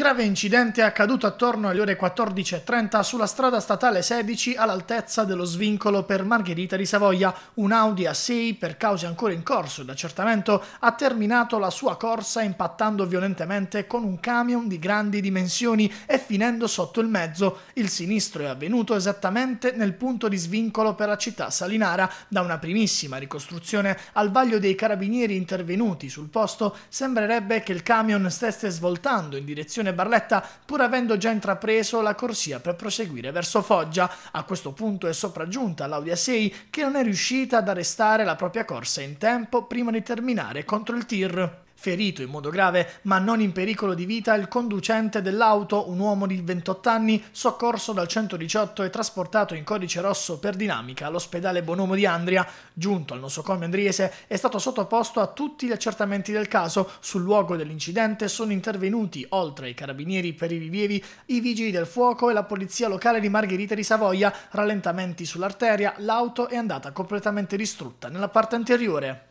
grave incidente è accaduto attorno alle ore 14.30 sulla strada statale 16 all'altezza dello svincolo per Margherita di Savoia. Un Audi A6, per cause ancora in corso d'accertamento, ha terminato la sua corsa impattando violentemente con un camion di grandi dimensioni e finendo sotto il mezzo. Il sinistro è avvenuto esattamente nel punto di svincolo per la città salinara. Da una primissima ricostruzione al vaglio dei carabinieri intervenuti sul posto, sembrerebbe che il camion stesse svoltando in direzione Francine Barletta pur avendo già intrapreso la corsia per proseguire verso Foggia. A questo punto è sopraggiunta l'Audia 6 che non è riuscita ad arrestare la propria corsa in tempo prima di terminare contro il tir. Ferito in modo grave, ma non in pericolo di vita, il conducente dell'auto, un uomo di 28 anni, soccorso dal 118 e trasportato in codice rosso per dinamica all'ospedale Bonomo di Andria, giunto al nosocomio andriese, è stato sottoposto a tutti gli accertamenti del caso. Sul luogo dell'incidente sono intervenuti, oltre ai carabinieri per i rilievi, i vigili del fuoco e la polizia locale di Margherita di Savoia, rallentamenti sull'arteria, l'auto è andata completamente distrutta nella parte anteriore.